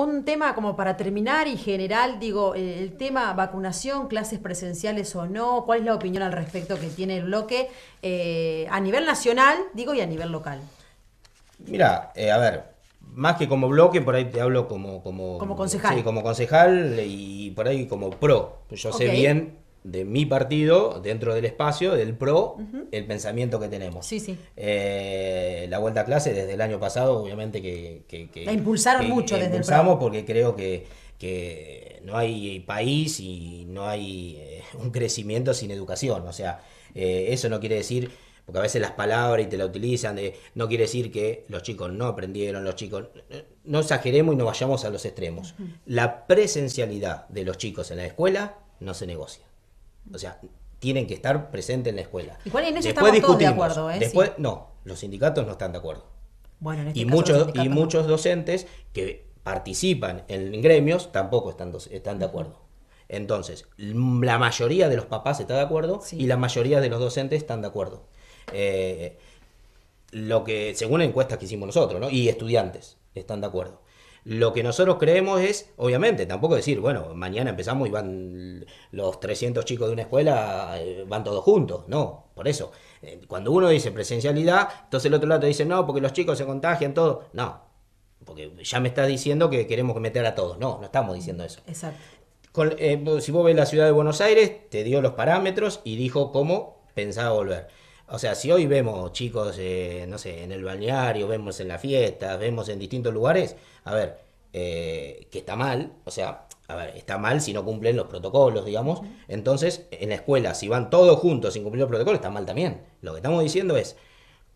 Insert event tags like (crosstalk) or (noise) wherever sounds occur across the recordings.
Un tema como para terminar y general, digo, eh, el tema vacunación, clases presenciales o no, ¿cuál es la opinión al respecto que tiene el bloque eh, a nivel nacional, digo, y a nivel local? Mira, eh, a ver, más que como bloque, por ahí te hablo como... Como, concejal. Sí, como concejal y por ahí como pro. Yo sé bien de mi partido, dentro del espacio, del PRO, el pensamiento que tenemos. Sí, sí. Eh, la vuelta a clase desde el año pasado, obviamente que... que, que la impulsaron mucho desde impulsamos el porque creo que, no hay país y no hay eh, un crecimiento sin educación. O sea, eh, eso no quiere decir porque a veces las palabras y te la utilizan no quiere decir que los chicos no aprendieron, los chicos no exageremos y no vayamos a los extremos. La presencialidad de los chicos en la escuela no se negocia. O sea, tienen que estar presentes en la escuela. Igual en eso después estamos todos de acuerdo, ¿eh? Después, no, los sindicatos no están de acuerdo. Bueno, este y muchos y muchos docentes que participan en gremios tampoco están, están de acuerdo. Entonces, la mayoría de los papás está de acuerdo y la mayoría de los docentes están de acuerdo. Eh, lo que, según encuestas que hicimos nosotros, Y estudiantes están de acuerdo. Lo que nosotros creemos es, obviamente, tampoco decir, bueno, mañana empezamos y van los 300 chicos de una escuela, eh, van todos juntos, no, por eso. Eh, cuando uno dice presencialidad, entonces el otro lado te dice, no, porque los chicos se contagian, todo, no, porque ya me estás diciendo que queremos meter a todos, no, no estamos diciendo eso. Exacto. Eh, si vos ves la ciudad de Buenos Aires, te dio los parámetros y dijo cómo pensaba volver. O sea, si hoy vemos chicos, eh, no sé, en el balneario, vemos en las fiestas, vemos en distintos lugares, a ver, eh, que está mal, o sea, a ver, está mal si no cumplen los protocolos, digamos. Entonces, en la escuela, si van todos juntos sin cumplir los protocolos, está mal también. Lo que estamos diciendo es,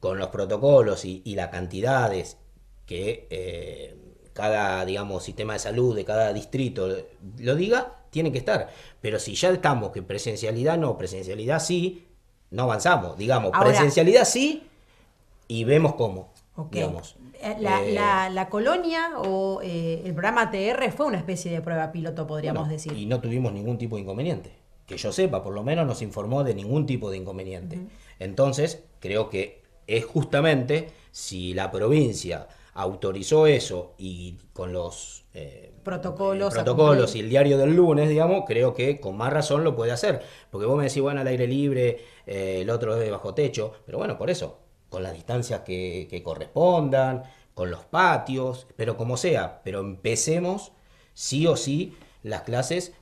con los protocolos y, y las cantidades que eh, cada, digamos, sistema de salud de cada distrito lo diga, tiene que estar. Pero si ya estamos que presencialidad no, presencialidad sí, no avanzamos, digamos. Presencialidad sí y vemos cómo. Eh, eh, la, colonia o eh, el programa TR fue una especie de prueba piloto, podríamos decir. Y no tuvimos ningún tipo de inconveniente. Que yo sepa, por lo menos nos informó de ningún tipo de inconveniente. Entonces, creo que es justamente si la provincia autorizó eso y con los eh, protocolos, eh, y el diario del lunes, digamos, creo que con más razón lo puede hacer. Porque vos me decís, bueno, al aire libre, eh, el otro es bajo techo, pero bueno, por eso, con las distancias que, que correspondan, con los patios, pero como sea, pero empecemos sí o sí las clases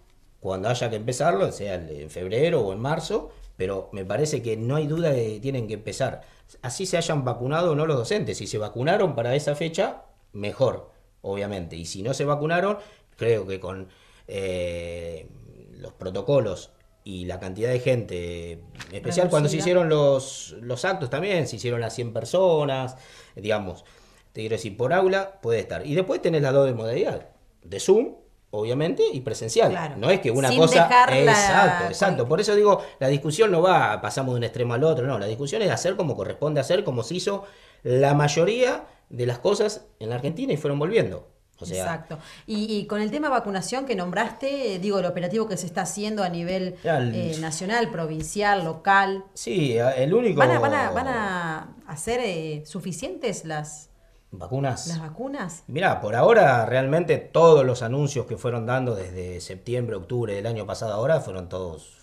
cuando haya que empezarlo, sea en febrero o en marzo, pero me parece que no hay duda de que tienen que empezar así se hayan vacunado o no los docentes. Si se vacunaron para esa fecha, mejor, obviamente. Y si no se vacunaron, creo que con eh, los protocolos y la cantidad de gente especial, cuando se hicieron los, actos también, se hicieron las 100 personas, digamos, te quiero decir, por aula puede estar. Y después tenés la doble de modalidad, de Zoom obviamente, y presencial. No es que una cosa. Exacto, exacto. Por eso digo, la discusión no va, pasamos de un extremo al otro, no. La discusión es hacer como corresponde hacer, como se hizo la mayoría de las cosas en la Argentina y fueron volviendo. Exacto. Y, con el tema vacunación que nombraste, digo, el operativo que se está haciendo a nivel eh, nacional, provincial, local. Sí, el único. ¿Van a, van a, hacer eh, suficientes las, ¿Vacunas? ¿Las vacunas? Mira, por ahora realmente todos los anuncios que fueron dando desde septiembre, octubre del año pasado ahora fueron todos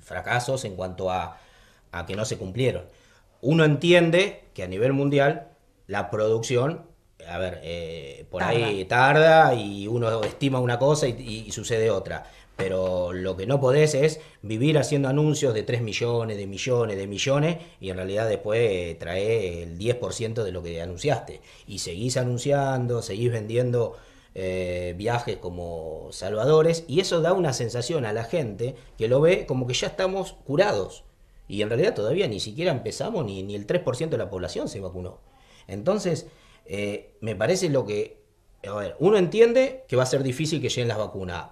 fracasos en cuanto a, a que no se cumplieron. Uno entiende que a nivel mundial la producción a ver, eh, por ahí tarda y uno estima una cosa y, sucede otra. Pero lo que no podés es vivir haciendo anuncios de 3 millones, de millones, de millones y en realidad después eh, trae el 10% de lo que anunciaste. Y seguís anunciando, seguís vendiendo eh, viajes como salvadores y eso da una sensación a la gente que lo ve como que ya estamos curados. Y en realidad todavía ni siquiera empezamos ni, ni el 3% de la población se vacunó. Entonces, eh, me parece lo que... A ver, uno entiende que va a ser difícil que lleguen las vacunas.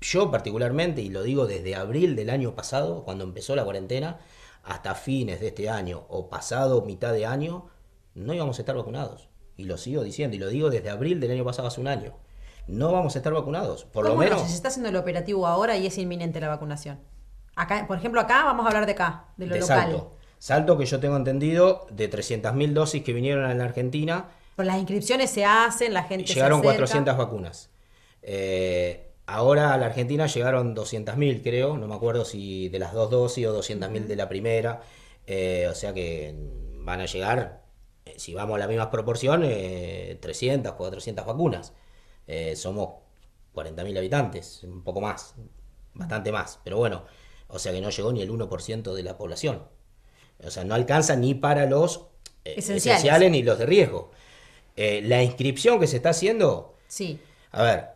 Yo particularmente, y lo digo desde abril del año pasado, cuando empezó la cuarentena, hasta fines de este año o pasado mitad de año, no íbamos a estar vacunados. Y lo sigo diciendo, y lo digo desde abril del año pasado, hace un año. No vamos a estar vacunados. Por lo menos. Si se está haciendo el operativo ahora y es inminente la vacunación. Acá, por ejemplo, acá vamos a hablar de acá, de lo local. Salto. salto que yo tengo entendido de 300.000 dosis que vinieron a la Argentina, las inscripciones se hacen, la gente Llegaron se Llegaron 400 vacunas. Eh, ahora a la Argentina llegaron 200.000, creo. No me acuerdo si de las dos dosis o 200.000 de la primera. Eh, o sea que van a llegar, eh, si vamos a las mismas proporciones, 300, 400 vacunas. somos 40.000 habitantes, un poco más, bastante más. Pero bueno, o sea que no llegó ni el 1% de la población. O sea, no alcanza ni para los esenciales ni los de riesgo. Eh, la inscripción que se está haciendo. Sí. A ver,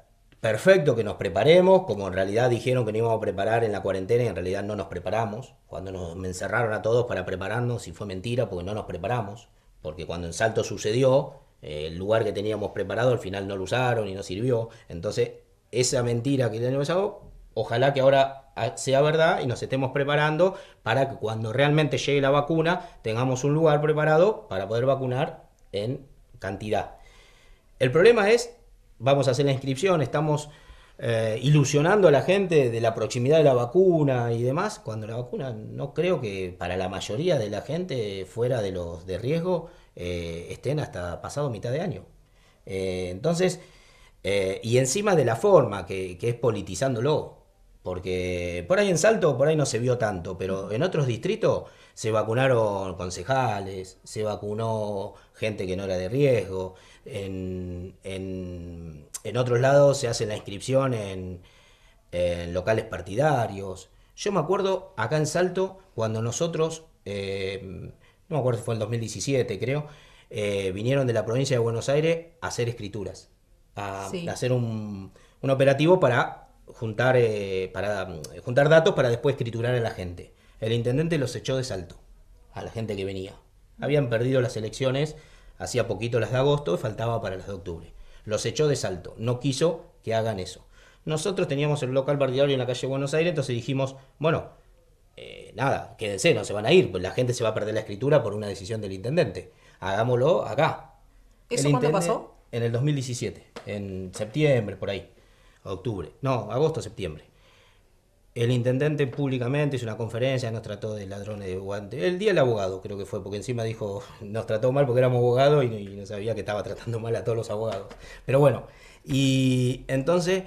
perfecto que nos preparemos, como en realidad dijeron que no íbamos a preparar en la cuarentena y en realidad no nos preparamos. Cuando nos me encerraron a todos para prepararnos, y fue mentira, porque no nos preparamos. Porque cuando en Salto sucedió, eh, el lugar que teníamos preparado al final no lo usaron y no sirvió. Entonces, esa mentira que tenemos, ojalá que ahora sea verdad y nos estemos preparando para que cuando realmente llegue la vacuna tengamos un lugar preparado para poder vacunar en cantidad. El problema es, vamos a hacer la inscripción, estamos eh, ilusionando a la gente de la proximidad de la vacuna y demás, cuando la vacuna no creo que para la mayoría de la gente fuera de los de riesgo eh, estén hasta pasado mitad de año. Eh, entonces, y encima de la forma, que, que es politizándolo, porque por ahí en Salto, por ahí no se vio tanto, pero en otros distritos se vacunaron concejales, se vacunó gente que no era de riesgo, en, otros lados se hace la inscripción en, locales partidarios. Yo me acuerdo acá en Salto, cuando nosotros, em, no me acuerdo si fue en 2017 creo, eh, vinieron de la provincia de Buenos Aires a hacer escrituras, a, a hacer un, un operativo para juntar, eh, para, juntar datos para después escriturar a la gente. El intendente los echó de salto a la gente que venía. Habían perdido las elecciones, hacía poquito las de agosto, faltaba para las de octubre. Los echó de salto, no quiso que hagan eso. Nosotros teníamos el local partidario en la calle Buenos Aires, entonces dijimos, bueno, eh, nada, quédense, no se van a ir, la gente se va a perder la escritura por una decisión del intendente. Hagámoslo acá. ¿Eso cuándo pasó? En el 2017, en septiembre, por ahí octubre, no, agosto, septiembre. El intendente públicamente hizo una conferencia, nos trató de ladrones de guante. El día del abogado creo que fue, porque encima dijo, (laughs) nos trató mal porque éramos abogados y, no sabía que estaba tratando mal a todos los abogados. Pero bueno, y entonces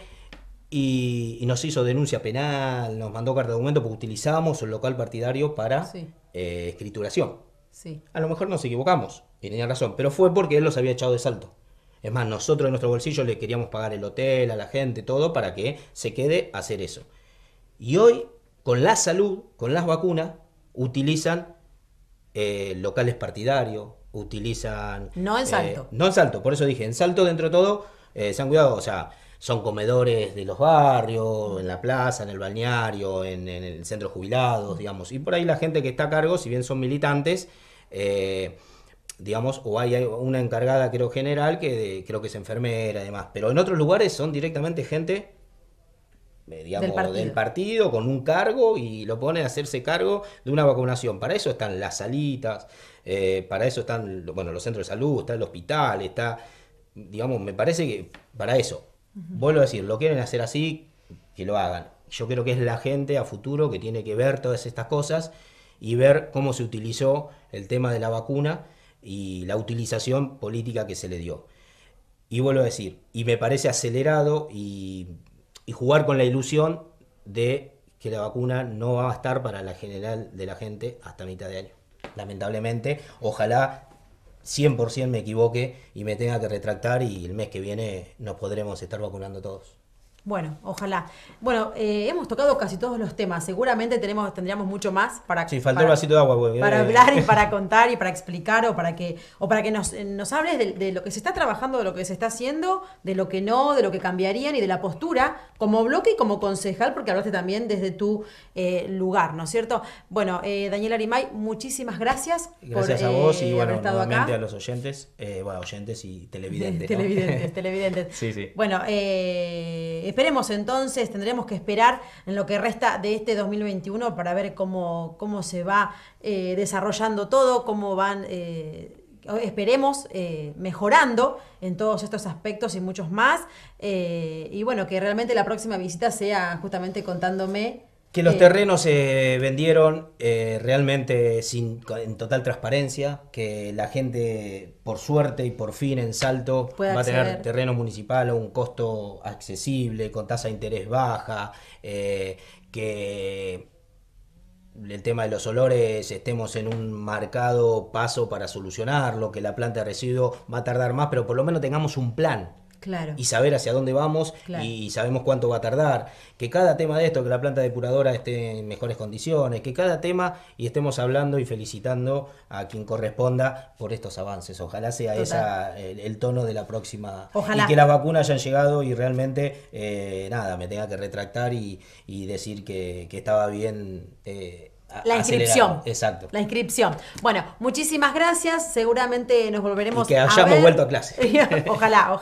y, nos hizo denuncia penal, nos mandó carta de documento porque utilizábamos un local partidario para eh, escrituración. Sí. A lo mejor nos equivocamos, y tenía razón, pero fue porque él los había echado de salto. Es más, nosotros en nuestro bolsillo le queríamos pagar el hotel a la gente, todo, para que se quede a hacer eso. Y hoy, con la salud, con las vacunas, utilizan eh, locales partidarios, utilizan... No en eh, salto. no en salto, por eso dije, en salto dentro de todo, eh, se han cuidado, o sea, son comedores de los barrios, en la plaza, en el balneario, en, el centro jubilados, digamos. Y por ahí la gente que está a cargo, si bien son militantes, digamos, o hay una encargada, creo, general, que creo que es enfermera además, Pero en otros lugares son directamente gente, eh, digamos, del partido. con un cargo y lo pone a hacerse cargo de una vacunación. Para eso están las salitas, eh, para eso están, bueno, los centros de salud, está el hospital, está, digamos, me parece que para eso. Vuelvo a decir, lo quieren hacer así, que lo hagan. Yo creo que es la gente a futuro que tiene que ver todas estas cosas y ver cómo se utilizó el tema de la vacuna y la utilización política que se le dio. Y vuelvo a decir, y me parece acelerado y, jugar con la ilusión de que la vacuna no va a estar para la general de la gente hasta mitad de año. Lamentablemente, ojalá 100% me equivoque y me tenga que retractar y el mes que viene nos podremos estar vacunando todos. Bueno, ojalá. Bueno, eh, hemos tocado casi todos los temas. Seguramente tenemos, tendríamos mucho más para. Sí, para, eh. hablar y para (laughs) contar y para explicar o para que, o para que nos, eh, hables de, lo que se está trabajando, de lo que se está haciendo, de lo que no, de lo que cambiarían y de la postura como bloque y como concejal, porque hablaste también desde tu lugar, ¿no es cierto? Bueno, eh, Daniel Arimay, muchísimas gracias. Gracias a vos y a los oyentes, bueno, oyentes y televidentes. (laughs) televidentes, (laughs) televidentes. sí, sí. Bueno, eh Esperemos entonces, tendremos que esperar en lo que resta de este 2021 para ver cómo, cómo se va eh, desarrollando todo, cómo van, eh, esperemos, eh, mejorando en todos estos aspectos y muchos más. y bueno, que realmente la próxima visita sea justamente contándome que los terrenos se vendieron eh, realmente sin, en total transparencia, que la gente, por suerte y por fin en Salto, va a tener terreno municipal a un costo accesible, con tasa de interés baja, eh, que el tema de los olores estemos en un marcado paso para solucionarlo, que la planta de residuos va a tardar más, pero por lo menos tengamos un plan Claro. y saber hacia dónde vamos y sabemos cuánto va a tardar. Que cada tema de esto, que la planta depuradora esté en mejores condiciones, que cada tema y estemos hablando y felicitando a quien corresponda por estos avances. Ojalá sea esa el, tono de la próxima. Ojalá. Y que las vacunas hayan llegado y realmente, eh, nada, me tenga que retractar y, decir que, estaba bien. Eh, la inscripción. Exacto. La inscripción. Bueno, muchísimas gracias. Seguramente nos volveremos a. que hayamos vuelto a clase. (laughs) ojalá. ojalá.